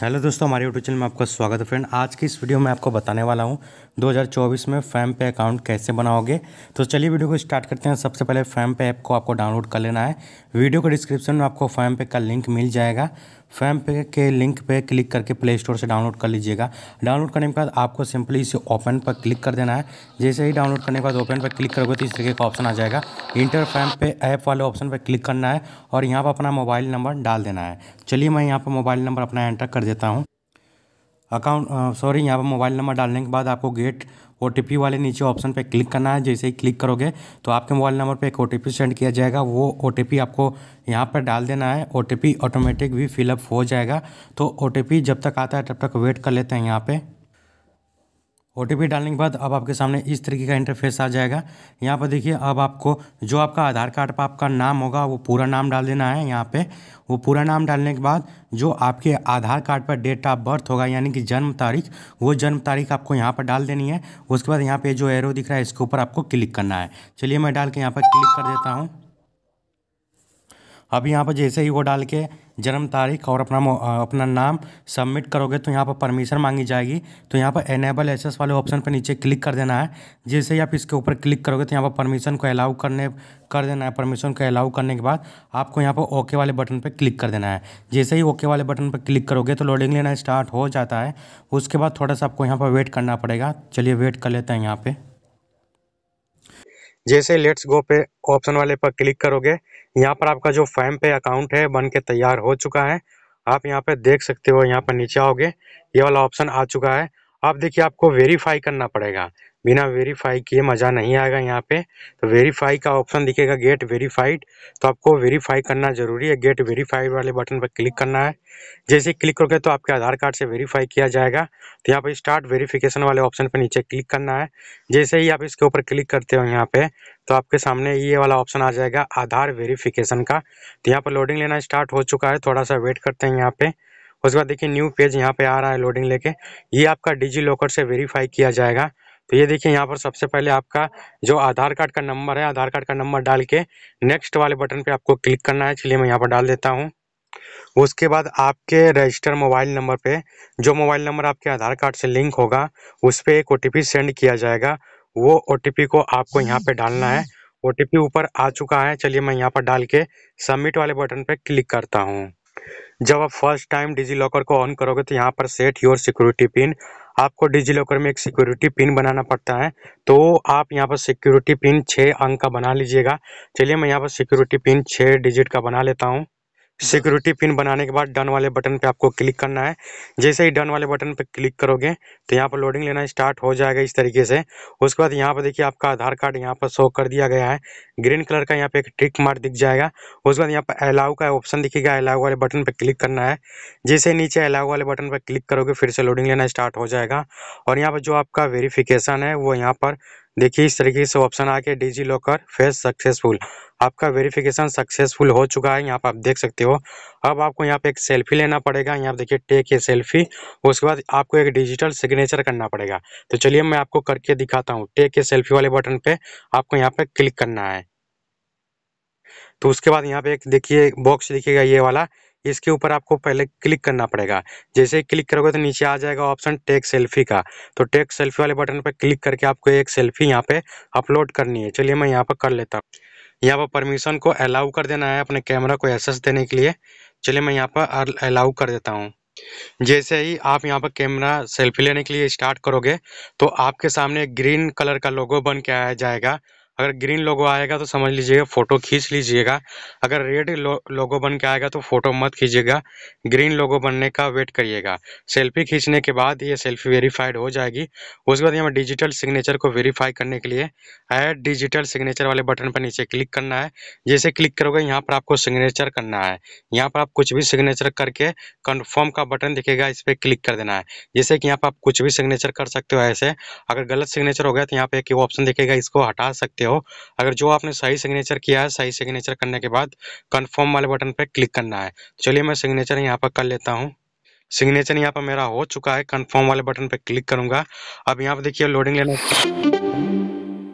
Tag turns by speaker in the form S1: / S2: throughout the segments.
S1: hello दोस्तों हमारे YouTube channel में आपका स्वागत है फ्रेंड आज की इस वीडियो में आपको बताने वाला हूं 2024 में फैम पे अकाउंट कैसे बनाओगे तो चलिए वीडियो को स्टार्ट करते हैं सबसे पहले फैम पे ऐप को आपको डाउनलोड कर लेना है वीडियो के डिस्क्रिप्शन में आपको फैम पे का लिंक मिल जाएगा फैम पे के लिंक पे क्लिक करके प्ले स्टोर से डाउनलोड कर लीजिएगा डाउनलोड करने के बाद आपको सिंपली इसे ओपन पर क्लिक कर देना है जैसे ही डाउनलोड करने के बाद ओपन पर क्लिक करोगे तो इस तरीके का ऑप्शन आ जाएगा इंटर फैम पे ऐप वाले ऑप्शन पर क्लिक करना है और यहाँ पर अपना मोबाइल नंबर डाल देना है चलिए मैं यहाँ पर मोबाइल नंबर अपना एंटर कर देता हूँ अकाउंट सॉरी यहाँ पर मोबाइल नंबर डालने के बाद आपको गेट ओ वाले नीचे ऑप्शन पर क्लिक करना है जैसे ही क्लिक करोगे तो आपके मोबाइल नंबर पर एक ओ सेंड किया जाएगा वो ओ आपको यहाँ पर डाल देना है ओ ऑटोमेटिक भी फिलअप हो जाएगा तो ओ जब तक आता है तब तक वेट कर लेते हैं यहाँ पर ओ डालने के बाद अब आपके सामने इस तरीके का इंटरफेस आ जाएगा यहाँ पर देखिए अब आपको जो आपका आधार कार्ड पर आपका नाम होगा वो पूरा नाम डाल देना है यहाँ पे वो पूरा नाम डालने के बाद जो आपके आधार कार्ड पर डेट ऑफ बर्थ होगा यानी कि जन्म तारीख वो जन्म तारीख आपको यहाँ पर डाल देनी है उसके बाद यहाँ पर जो एरो दिख रहा है इसके ऊपर आपको क्लिक करना है चलिए मैं डाल के यहाँ पर क्लिक कर देता हूँ अब यहाँ पर जैसे ही वो डाल के जन्म तारीख और अपना अपना नाम सबमिट करोगे तो यहाँ पर परमिशन मांगी जाएगी तो यहाँ पर एनेबल एसेस वाले ऑप्शन पर नीचे क्लिक कर देना है जैसे ही आप इसके ऊपर क्लिक करोगे तो यहाँ पर परमिशन को अलाउ करने कर देना है परमिशन को अलाउ करने के बाद आपको यहाँ पर ओके वाले बटन पर क्लिक कर देना है जैसे ही ओके वाले बटन पर क्लिक करोगे तो लोडिंग लेना स्टार्ट हो जाता है उसके बाद थोड़ा सा आपको यहाँ पर वेट करना पड़ेगा चलिए वेट कर लेते हैं यहाँ पर जैसे लेट्स गो पे ऑप्शन वाले पर क्लिक करोगे यहाँ पर आपका जो फैम पे अकाउंट है बन के तैयार हो चुका है आप यहाँ पे देख सकते हो यहाँ पर नीचे आओगे ये वाला ऑप्शन आ चुका है आप देखिए आपको वेरीफाई करना पड़ेगा बिना वेरीफाई किए मज़ा नहीं आएगा यहाँ पे तो वेरीफाई का ऑप्शन दिखेगा गेट वेरीफाइड तो आपको वेरीफाई करना ज़रूरी है गेट वेरीफाइड वाले बटन पर क्लिक करना है जैसे क्लिक करोगे तो आपके आधार कार्ड से वेरीफाई किया जाएगा तो यहाँ पर स्टार्ट वेरीफिकेशन वाले ऑप्शन पर नीचे क्लिक करना है जैसे ही आप इसके ऊपर क्लिक करते हो यहाँ पे तो आपके सामने ये वाला ऑप्शन आ जाएगा आधार वेरीफिकेशन का तो यहाँ पर लोडिंग लेना स्टार्ट हो चुका है थोड़ा सा वेट करते हैं यहाँ पे उसके बाद देखिए न्यू पेज यहाँ पे आ रहा है लोडिंग लेके ये आपका डिजी लॉकर से वेरीफाई किया जाएगा तो ये देखिए यहाँ पर सबसे पहले आपका जो आधार कार्ड का नंबर है आधार कार्ड का नंबर डाल के नेक्स्ट वाले बटन पे आपको क्लिक करना है चलिए मैं यहाँ पर डाल देता हूँ उसके बाद आपके रजिस्टर मोबाइल नंबर पे जो मोबाइल नंबर आपके आधार कार्ड से लिंक होगा उस पर एक ओ सेंड किया जाएगा वो ओ को आपको यहाँ पर डालना है ओ ऊपर आ चुका है चलिए मैं यहाँ पर डाल के सबमिट वाले बटन पर क्लिक करता हूँ जब आप फर्स्ट टाइम डिजी लॉकर को ऑन करोगे तो यहाँ पर सेट योर सिक्योरिटी पिन आपको डिजी लॉकर में एक सिक्योरिटी पिन बनाना पड़ता है तो आप यहाँ पर सिक्योरिटी पिन छः अंक का बना लीजिएगा चलिए मैं यहाँ पर सिक्योरिटी पिन छः डिजिट का बना लेता हूँ सिक्योरिटी पिन बनाने के बाद डन वाले बटन पे आपको क्लिक करना है जैसे ही डन वाले बटन पे क्लिक करोगे तो यहाँ पर लोडिंग लेना स्टार्ट हो जाएगा इस तरीके से उसके बाद यहाँ पर देखिए आपका आधार कार्ड यहाँ पर शो कर दिया गया है ग्रीन कलर का यहाँ पे एक ट्रिक मार्क दिख जाएगा उसके बाद यहाँ पर अलाउ का ऑप्शन दिखेगा अलाउ वाले बटन पर क्लिक करना है जैसे नीचे अलाउ वाले बटन पर क्लिक करोगे फिर से लोडिंग लेना स्टार्ट हो जाएगा और यहाँ पर जो आपका वेरीफिकेशन है वो यहाँ पर देखिए इस तरीके से ऑप्शन आके डिजी लॉकर फेस सक्सेसफुल आपका वेरिफिकेशन सक्सेसफुल हो चुका है यहाँ पर आप देख सकते हो अब आपको यहाँ पे एक सेल्फी लेना पड़ेगा यहाँ देखिए टेक ए सेल्फी उसके बाद आपको एक डिजिटल सिग्नेचर करना पड़ेगा तो चलिए मैं आपको करके दिखाता हूँ टेक ए सेल्फी वाले बटन पे आपको यहाँ पे क्लिक करना है तो उसके बाद यहाँ पे एक देखिए बॉक्स दिखेगा ये वाला इसके ऊपर आपको पहले क्लिक करना पड़ेगा जैसे ही क्लिक करोगे तो नीचे आ जाएगा ऑप्शन टेक सेल्फी का तो टेक सेल्फी वाले बटन पर क्लिक करके आपको एक सेल्फी यहाँ पे अपलोड करनी है चलिए मैं यहाँ पर कर लेता हूँ यहाँ पर परमिशन को अलाउ कर देना है अपने कैमरा को एसेस देने के लिए चलिए मैं यहाँ पर अलाउ कर देता हूँ जैसे ही आप यहाँ पर कैमरा सेल्फी लेने के लिए स्टार्ट करोगे तो आपके सामने ग्रीन कलर का लोगो बन के आया जाएगा अगर ग्रीन लोगो आएगा तो समझ लीजिएगा फ़ोटो खींच लीजिएगा अगर रेड लो, लोगो बन के आएगा तो फ़ोटो मत खींचिएगा ग्रीन लोगो बनने का वेट करिएगा सेल्फी खींचने के बाद ये सेल्फी वेरीफाइड हो जाएगी उसके बाद यहाँ डिजिटल सिग्नेचर को वेरीफाई करने के लिए ऐड डिजिटल सिग्नेचर वाले बटन पर नीचे क्लिक करना है जैसे क्लिक करोगे यहाँ पर आपको सिग्नेचर करना है यहाँ पर आप कुछ भी सिग्नेचर करके कन्फर्म का बटन दिखेगा इस पर क्लिक कर देना है जैसे कि यहाँ पर आप कुछ भी सिग्नेचर कर सकते हो ऐसे अगर गलत सिग्नेचर हो गया तो यहाँ पे एक ऑप्शन दिखेगा इसको हटा सकते सकते हो अगर जो आपने सही सिग्नेचर किया है सही सिग्नेचर करने के बाद कन्फर्म वाले बटन पर क्लिक करना है चलिए मैं सिग्नेचर यहाँ पर कर लेता हूँ सिग्नेचर यहाँ पर मेरा हो चुका है कन्फर्म वाले बटन पर क्लिक करूँगा अब यहाँ पर देखिए लोडिंग लेना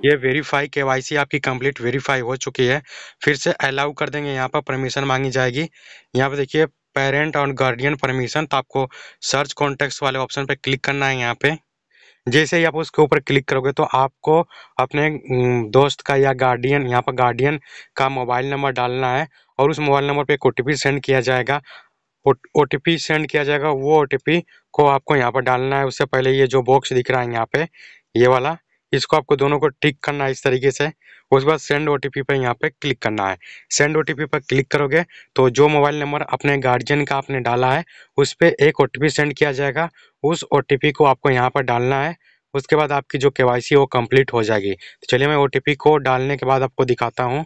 S1: ये वेरीफाई के आपकी कंप्लीट वेरीफाई हो चुकी है फिर से अलाउ कर देंगे यहाँ पर परमिशन मांगी जाएगी यहाँ पर देखिए पेरेंट और गार्डियन परमिशन तो आपको सर्च कॉन्टेक्ट वाले ऑप्शन पर क्लिक करना है यहाँ पे जैसे ही आप उसके ऊपर क्लिक करोगे तो आपको अपने दोस्त का या गार्डियन यहाँ पर गार्डियन का मोबाइल नंबर डालना है और उस मोबाइल नंबर पर एक ओ सेंड किया जाएगा ओ टी सेंड किया जाएगा वो ओ को आपको यहाँ पर डालना है उससे पहले ये जो बॉक्स दिख रहा है यहाँ पे ये वाला इसको आपको दोनों को टिक करना है इस तरीके से उसके बाद सेंड ओ टी पर यहाँ पे क्लिक करना है सेंड ओ पर क्लिक करोगे तो जो मोबाइल नंबर अपने गार्जियन का आपने डाला है उस पर एक ओ सेंड किया जाएगा उस ओ को आपको यहाँ पर डालना है उसके बाद आपकी जो के वाई वो कम्प्लीट हो जाएगी तो चलिए मैं ओ को डालने के बाद आपको दिखाता हूँ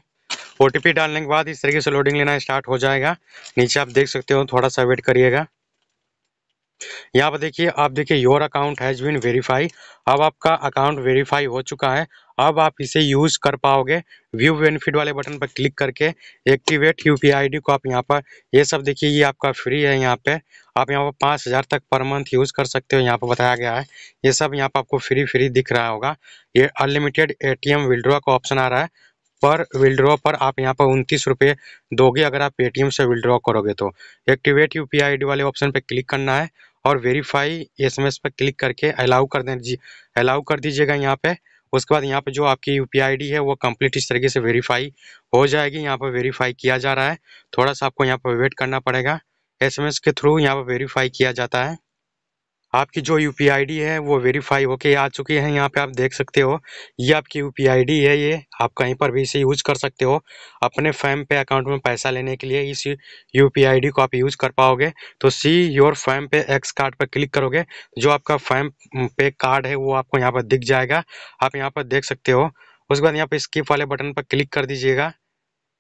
S1: ओ डालने के बाद इस तरीके से लोडिंग लेना स्टार्ट हो जाएगा नीचे आप देख सकते हो थोड़ा सा वेट करिएगा यहाँ पर देखिए आप देखिए your account has been verify अब आपका अकाउंट वेरीफाई हो चुका है अब आप इसे यूज़ कर पाओगे व्यू बेनिफिट वाले बटन पर क्लिक करके एक्टिवेट यू पी आई को आप यहाँ पर ये सब देखिए ये आपका फ्री है यहाँ पे आप यहाँ पर पाँच हज़ार तक पर मंथ यूज़ कर सकते हो यहाँ पर बताया गया है ये सब यहाँ पर आपको फ्री फ्री दिख रहा होगा ये अनलिमिटेड ए टी एम का ऑप्शन आ रहा है पर विड्रॉ पर आप यहाँ पर उनतीस रुपये दोगे अगर आप पेटीएम से विड्रॉ करोगे तो एक्टिवेट यू पी आई वाले ऑप्शन पर क्लिक करना है और वेरीफाई एस एम एस पर क्लिक करके अलाउ कर दें अलाउ कर दीजिएगा यहाँ पे उसके बाद यहाँ पे जो आपकी यू पी आई डी है वो कम्प्लीट इस तरीके से वेरीफाई हो जाएगी यहाँ पर वेरीफाई किया जा रहा है थोड़ा सा आपको यहाँ पर वेट करना पड़ेगा एस एम एस के थ्रू यहाँ पर वेरीफाई किया जाता है आपकी जो यू पी है वो वेरीफाई होके आ चुकी है यहाँ पे आप देख सकते हो ये आपकी यू पी है ये आप कहीं पर भी इसे यूज कर सकते हो अपने फैम पे अकाउंट में पैसा लेने के लिए इस यू पी को आप यूज कर पाओगे तो see your FamPay X card पर क्लिक करोगे जो आपका फैम पे कार्ड है वो आपको यहाँ पर दिख जाएगा आप यहाँ पर देख सकते हो उसके बाद यहाँ पे स्किप वाले बटन पर क्लिक कर दीजिएगा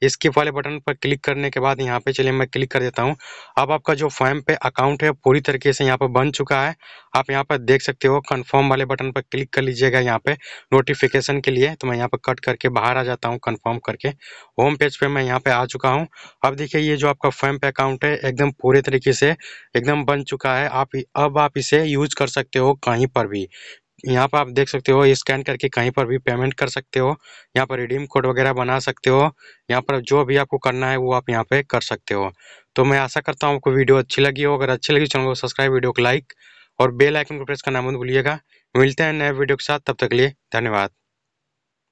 S1: स्किप वाले बटन पर क्लिक करने के बाद यहाँ पे चलिए मैं क्लिक कर देता हूँ अब आपका जो फॉर्म पे अकाउंट है पूरी तरीके से यहाँ पर बन चुका है आप यहाँ पर देख सकते हो कन्फर्म वाले बटन पर क्लिक कर लीजिएगा यहाँ पे नोटिफिकेशन के लिए तो मैं यहाँ पर कट करके बाहर आ जाता हूँ कन्फर्म करके होम पेज पर पे मैं यहाँ पर आ चुका हूँ अब देखिए ये जो आपका फॉर्म पे अकाउंट है एकदम पूरे तरीके से एकदम बन चुका है आप अब आप इसे यूज कर सकते हो कहीं पर भी यहाँ पर आप देख सकते हो स्कैन करके कहीं पर भी पेमेंट कर सकते हो यहाँ पर रिडीम कोड वगैरह बना सकते हो यहाँ पर जो भी आपको करना है वो आप यहाँ पे कर सकते हो तो मैं आशा करता हूँ आपको वीडियो अच्छी लगी हो अगर अच्छी लगी चैनल को सब्सक्राइब वीडियो को लाइक और बेल आइकन को प्रेस करना मत भूलिएगा मिलते हैं नए वीडियो के साथ तब तक लिए धन्यवाद